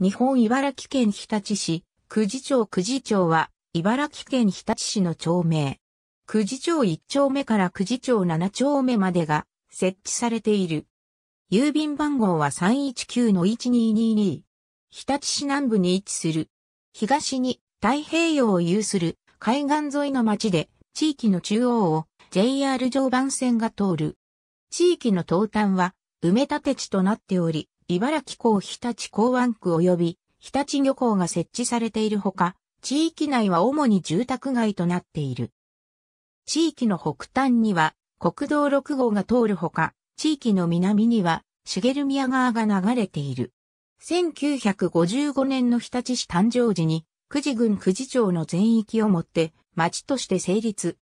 日本茨城県日立市、久慈町久慈町は、茨城県日立市の町名。久慈町1丁目から久慈町7丁目までが設置されている。郵便番号は319-1222。日立市南部に位置する。東に太平洋を有する海岸沿いの町で、地域の中央を JR 常磐線が通る。地域の東端は埋め立て地となっており、茨城港日立港湾区及び日立漁港が設置されているほか、地域内は主に住宅街となっている。地域の北端には国道6号が通るほか、地域の南には茂宮川が流れている。1955年の日立市誕生時に、久慈郡久慈町の全域をもって町として成立。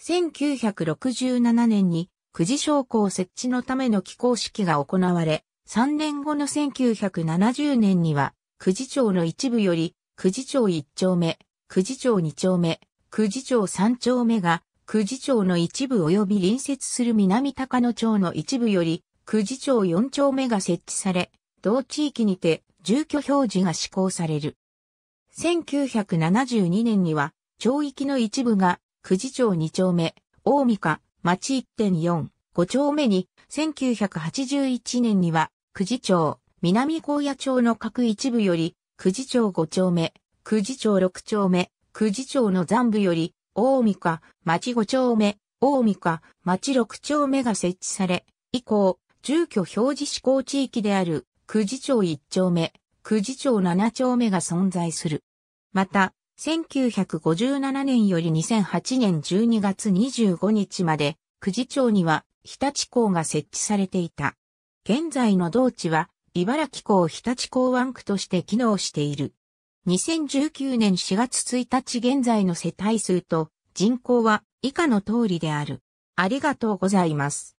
1967年に久慈商工設置のための起工式が行われ、3年後の1970年には、九次町の一部より、九次町1丁目、九次町2丁目、九次町3丁目が、九次町の一部及び隣接する南高野町の一部より、九次町4丁目が設置され、同地域にて住居表示が施行される。1972年には、町域の一部が、九次町2丁目、大三か、町1.4、5丁目に、1981年には、久慈町、南高野町の各一部より、久慈町五丁目、久慈町六丁目、久慈町の残部より、大三か、町五丁目、大三か、町六丁目が設置され、以降、住居表示施行地域である、久慈町一丁目、久慈町七丁目が存在する。また、1957年より2008年12月25日まで、久慈町には日立港が設置されていた。現在の同地は、茨城港日立港湾区として機能している。2019年4月1日現在の世帯数と人口は以下の通りである。ありがとうございます。